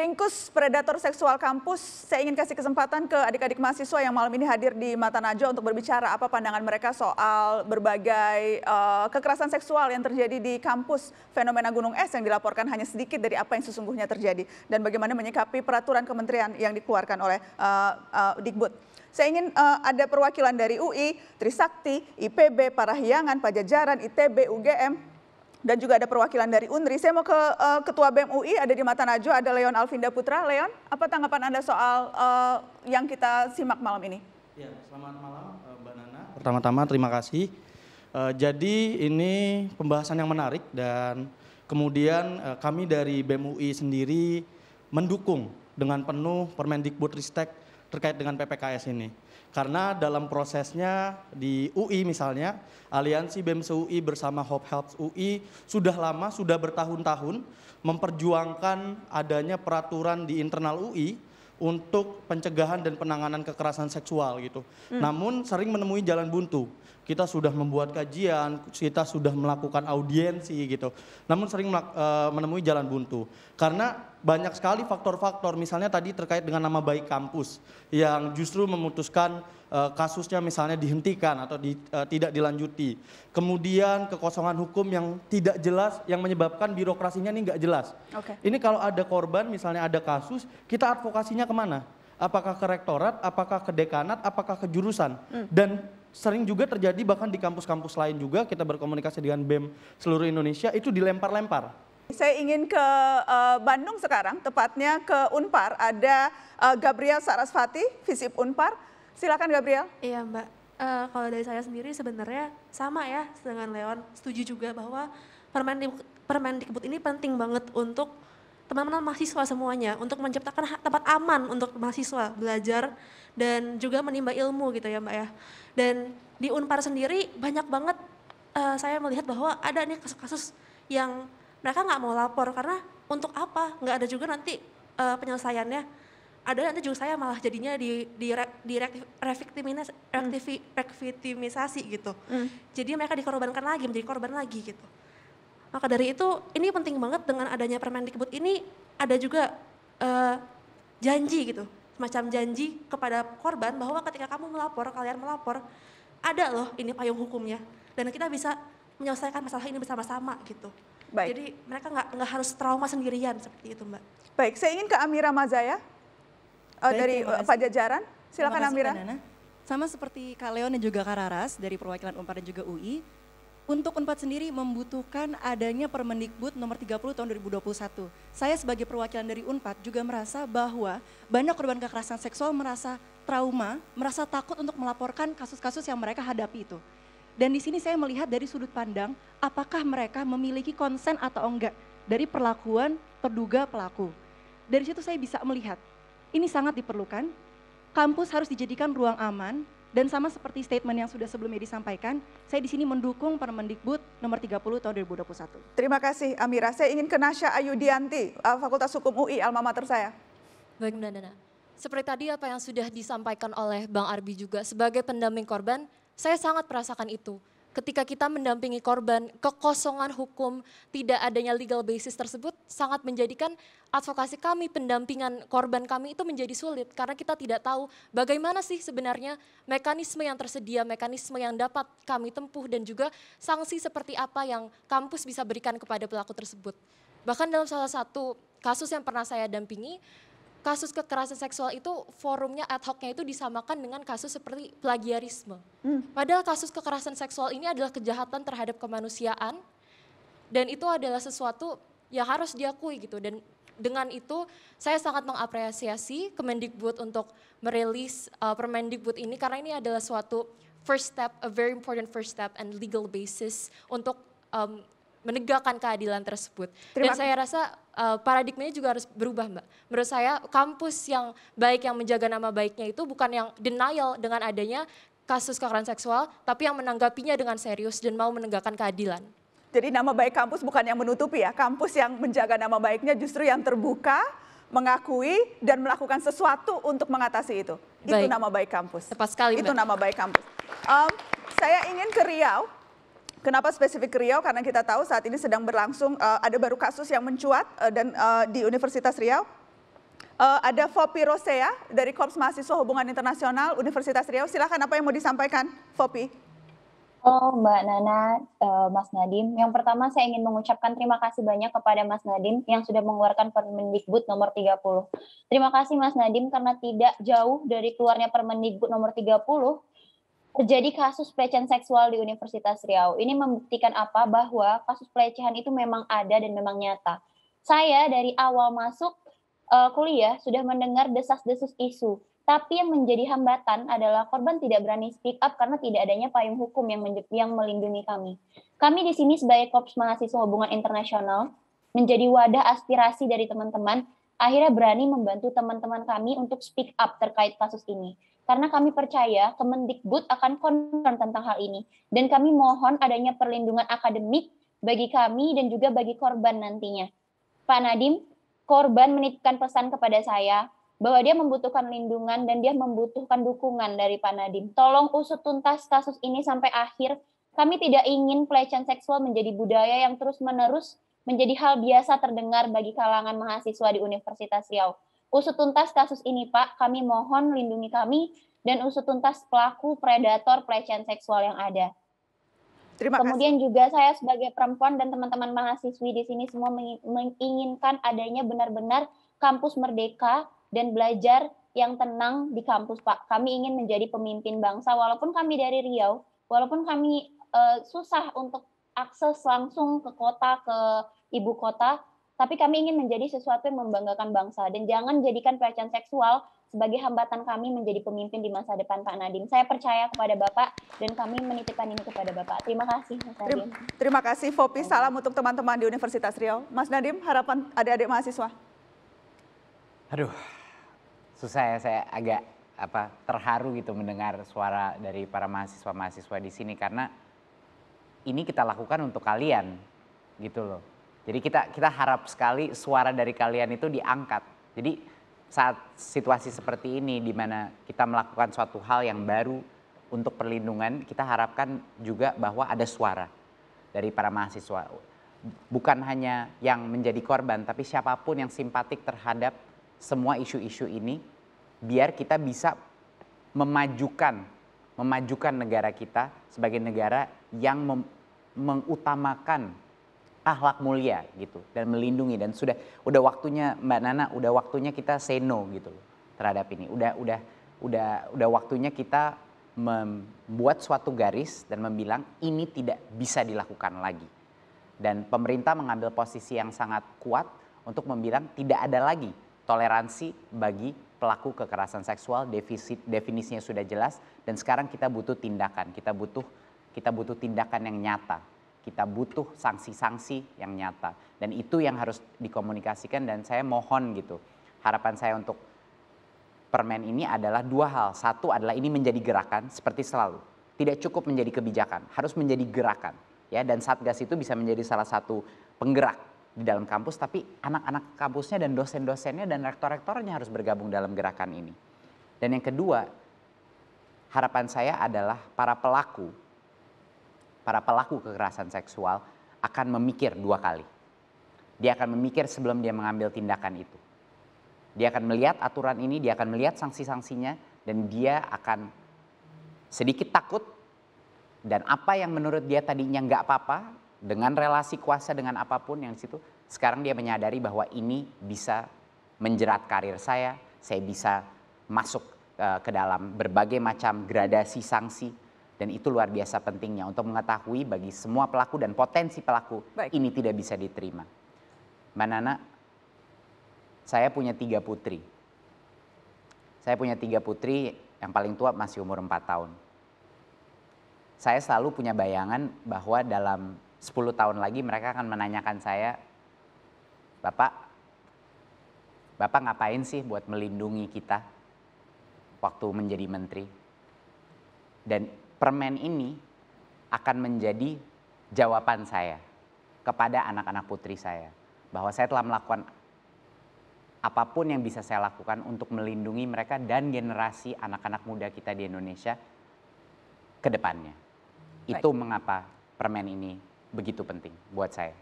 Ringkus predator seksual kampus, saya ingin kasih kesempatan ke adik-adik mahasiswa yang malam ini hadir di Mata Najwa untuk berbicara apa pandangan mereka soal berbagai uh, kekerasan seksual yang terjadi di kampus, fenomena gunung es yang dilaporkan hanya sedikit dari apa yang sesungguhnya terjadi, dan bagaimana menyikapi peraturan kementerian yang dikeluarkan oleh uh, uh, Dikbud. Saya ingin uh, ada perwakilan dari UI, Trisakti, IPB, Parahyangan, Pajajaran, ITB, UGM, dan juga ada perwakilan dari UNRI. Saya mau ke uh, Ketua BEM ada di Mata Najwa, ada Leon Alvinda Putra. Leon, apa tanggapan Anda soal uh, yang kita simak malam ini? Ya, selamat malam eh, Mbak Nana. Pertama-tama terima kasih. Uh, jadi ini pembahasan yang menarik dan kemudian uh, kami dari BEM sendiri mendukung dengan penuh Permendikbud Ristek terkait dengan PPKS ini. Karena dalam prosesnya di UI misalnya, aliansi BEMS UI bersama Hope Helps UI sudah lama, sudah bertahun-tahun memperjuangkan adanya peraturan di internal UI untuk pencegahan dan penanganan kekerasan seksual gitu. Hmm. Namun sering menemui jalan buntu kita sudah membuat kajian, kita sudah melakukan audiensi gitu. Namun sering eh, menemui jalan buntu. Karena banyak sekali faktor-faktor misalnya tadi terkait dengan nama baik kampus yang justru memutuskan eh, kasusnya misalnya dihentikan atau di, eh, tidak dilanjuti. Kemudian kekosongan hukum yang tidak jelas yang menyebabkan birokrasinya ini nggak jelas. Okay. Ini kalau ada korban misalnya ada kasus, kita advokasinya kemana? Apakah ke rektorat, apakah ke dekanat, apakah ke jurusan? Hmm. Dan sering juga terjadi bahkan di kampus-kampus lain juga kita berkomunikasi dengan BEM seluruh Indonesia itu dilempar-lempar. Saya ingin ke uh, Bandung sekarang, tepatnya ke Unpar. Ada uh, Gabriel Sarasvati, Visip Unpar. Silakan Gabriel. Iya Mbak, uh, kalau dari saya sendiri sebenarnya sama ya dengan Leon. Setuju juga bahwa permen di, permen ini penting banget untuk teman-teman mahasiswa semuanya untuk menciptakan tempat aman untuk mahasiswa belajar dan juga menimba ilmu gitu ya Mbak ya. Dan di Unpar sendiri banyak banget uh, saya melihat bahwa ada nih kasus-kasus yang mereka nggak mau lapor karena untuk apa? Nggak ada juga nanti uh, penyelesaiannya. Ada nanti juga saya malah jadinya di di, di reviktimisasi rektifi, hmm. gitu. Mm. Jadi mereka dikorbankan lagi, menjadi korban lagi gitu. Maka dari itu ini penting banget dengan adanya Permendikbud ini ada juga uh, janji gitu semacam janji kepada korban bahwa ketika kamu melapor, kalian melapor, ada loh ini payung hukumnya. Dan kita bisa menyelesaikan masalah ini bersama-sama gitu. Baik. Jadi mereka nggak nggak harus trauma sendirian seperti itu mbak. Baik, saya ingin ke Amira Mazaya eh, Baik, dari Pak eh, Pajajaran. Silakan Amira. Sama seperti Kak Leon dan juga Kak Raras dari perwakilan Umpar dan juga UI, untuk Unpad sendiri membutuhkan adanya Permendikbud nomor 30 tahun 2021. Saya sebagai perwakilan dari Unpad juga merasa bahwa banyak korban kekerasan seksual merasa trauma, merasa takut untuk melaporkan kasus-kasus yang mereka hadapi itu. Dan di sini saya melihat dari sudut pandang apakah mereka memiliki konsen atau enggak dari perlakuan terduga pelaku. Dari situ saya bisa melihat ini sangat diperlukan. Kampus harus dijadikan ruang aman dan sama seperti statement yang sudah sebelumnya disampaikan, saya di sini mendukung Permendikbud nomor 30 tahun 2021. Terima kasih Amira. Saya ingin ke Nasya Dianti eh, Fakultas Hukum UI, alma mater saya. Baik, Mbak Nana. Seperti tadi apa yang sudah disampaikan oleh Bang Arbi juga, sebagai pendamping korban, saya sangat merasakan itu ketika kita mendampingi korban, kekosongan hukum, tidak adanya legal basis tersebut sangat menjadikan advokasi kami, pendampingan korban kami itu menjadi sulit karena kita tidak tahu bagaimana sih sebenarnya mekanisme yang tersedia, mekanisme yang dapat kami tempuh dan juga sanksi seperti apa yang kampus bisa berikan kepada pelaku tersebut. Bahkan dalam salah satu kasus yang pernah saya dampingi, kasus kekerasan seksual itu forumnya ad hocnya itu disamakan dengan kasus seperti plagiarisme. Hmm. Padahal kasus kekerasan seksual ini adalah kejahatan terhadap kemanusiaan dan itu adalah sesuatu yang harus diakui gitu dan dengan itu saya sangat mengapresiasi Kemendikbud untuk merilis uh, Permendikbud ini karena ini adalah suatu first step, a very important first step and legal basis untuk um, menegakkan keadilan tersebut. Terima dan saya rasa uh, paradigmanya juga harus berubah mbak. Menurut saya kampus yang baik yang menjaga nama baiknya itu bukan yang denial dengan adanya kasus kekerasan seksual, tapi yang menanggapinya dengan serius dan mau menegakkan keadilan. Jadi nama baik kampus bukan yang menutupi ya, kampus yang menjaga nama baiknya justru yang terbuka, mengakui dan melakukan sesuatu untuk mengatasi itu. Baik. Itu nama baik kampus. Tepat sekali. Itu Mbak. nama baik kampus. Um, saya ingin ke Riau. Kenapa spesifik Riau? Karena kita tahu saat ini sedang berlangsung uh, ada baru kasus yang mencuat uh, dan uh, di Universitas Riau. Uh, ada Fopi Rosea dari Korps Mahasiswa Hubungan Internasional Universitas Riau. Silakan apa yang mau disampaikan, Fopi? Oh, Mbak Nana, uh, Mas Nadim. Yang pertama saya ingin mengucapkan terima kasih banyak kepada Mas Nadim yang sudah mengeluarkan Permendikbud nomor 30. Terima kasih Mas Nadim karena tidak jauh dari keluarnya Permendikbud nomor 30, terjadi kasus pelecehan seksual di Universitas Riau. Ini membuktikan apa? Bahwa kasus pelecehan itu memang ada dan memang nyata. Saya dari awal masuk uh, kuliah sudah mendengar desas-desus isu, tapi yang menjadi hambatan adalah korban tidak berani speak up karena tidak adanya payung hukum yang yang melindungi kami. Kami di sini sebagai Korps Mahasiswa Hubungan Internasional menjadi wadah aspirasi dari teman-teman akhirnya berani membantu teman-teman kami untuk speak up terkait kasus ini karena kami percaya Kemendikbud akan concern tentang hal ini dan kami mohon adanya perlindungan akademik bagi kami dan juga bagi korban nantinya. Pak Nadim, korban menitipkan pesan kepada saya bahwa dia membutuhkan lindungan dan dia membutuhkan dukungan dari Pak Nadim. Tolong usut tuntas kasus ini sampai akhir. Kami tidak ingin pelecehan seksual menjadi budaya yang terus-menerus menjadi hal biasa terdengar bagi kalangan mahasiswa di Universitas Riau Usut tuntas kasus ini, Pak. Kami mohon lindungi kami dan usut tuntas pelaku predator pelecehan seksual yang ada. Terima Kemudian juga saya sebagai perempuan dan teman-teman mahasiswi di sini semua menginginkan adanya benar-benar kampus merdeka dan belajar yang tenang di kampus, Pak. Kami ingin menjadi pemimpin bangsa walaupun kami dari Riau, walaupun kami uh, susah untuk akses langsung ke kota ke ibu kota, tapi kami ingin menjadi sesuatu yang membanggakan bangsa dan jangan jadikan pelecehan seksual sebagai hambatan kami menjadi pemimpin di masa depan Pak Nadim. Saya percaya kepada Bapak dan kami menitipkan ini kepada Bapak. Terima kasih Mas Nadim. Terima, terima kasih Fopi. Salam untuk teman-teman di Universitas Riau. Mas Nadim, harapan adik-adik mahasiswa. Aduh, susah ya saya agak apa terharu gitu mendengar suara dari para mahasiswa-mahasiswa di sini karena ini kita lakukan untuk kalian gitu loh jadi kita kita harap sekali suara dari kalian itu diangkat. Jadi saat situasi seperti ini di mana kita melakukan suatu hal yang baru untuk perlindungan, kita harapkan juga bahwa ada suara dari para mahasiswa. Bukan hanya yang menjadi korban, tapi siapapun yang simpatik terhadap semua isu-isu ini, biar kita bisa memajukan memajukan negara kita sebagai negara yang mengutamakan akhlak mulia gitu dan melindungi dan sudah udah waktunya Mbak Nana udah waktunya kita say no gitu terhadap ini. Udah udah udah udah waktunya kita membuat suatu garis dan membilang ini tidak bisa dilakukan lagi. Dan pemerintah mengambil posisi yang sangat kuat untuk membilang tidak ada lagi toleransi bagi pelaku kekerasan seksual defisit definisinya sudah jelas dan sekarang kita butuh tindakan kita butuh kita butuh tindakan yang nyata kita butuh sanksi-sanksi yang nyata dan itu yang harus dikomunikasikan dan saya mohon gitu harapan saya untuk permen ini adalah dua hal satu adalah ini menjadi gerakan seperti selalu tidak cukup menjadi kebijakan harus menjadi gerakan ya dan satgas itu bisa menjadi salah satu penggerak di dalam kampus tapi anak-anak kampusnya dan dosen-dosennya dan rektor-rektornya harus bergabung dalam gerakan ini dan yang kedua harapan saya adalah para pelaku para pelaku kekerasan seksual akan memikir dua kali. Dia akan memikir sebelum dia mengambil tindakan itu. Dia akan melihat aturan ini, dia akan melihat sanksi-sanksinya, dan dia akan sedikit takut. Dan apa yang menurut dia tadinya nggak apa-apa, dengan relasi kuasa dengan apapun yang di situ, sekarang dia menyadari bahwa ini bisa menjerat karir saya, saya bisa masuk eh, ke dalam berbagai macam gradasi sanksi dan itu luar biasa pentingnya untuk mengetahui bagi semua pelaku dan potensi pelaku Baik. ini tidak bisa diterima. Mbak saya punya tiga putri. Saya punya tiga putri, yang paling tua masih umur 4 tahun. Saya selalu punya bayangan bahwa dalam 10 tahun lagi mereka akan menanyakan saya, Bapak, Bapak ngapain sih buat melindungi kita waktu menjadi menteri? Dan permen ini akan menjadi jawaban saya kepada anak-anak putri saya. Bahwa saya telah melakukan apapun yang bisa saya lakukan untuk melindungi mereka dan generasi anak-anak muda kita di Indonesia ke depannya. Baik. Itu mengapa permen ini begitu penting buat saya.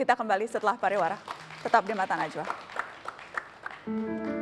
Kita kembali setelah pariwara. Tetap di Mata Najwa. Thank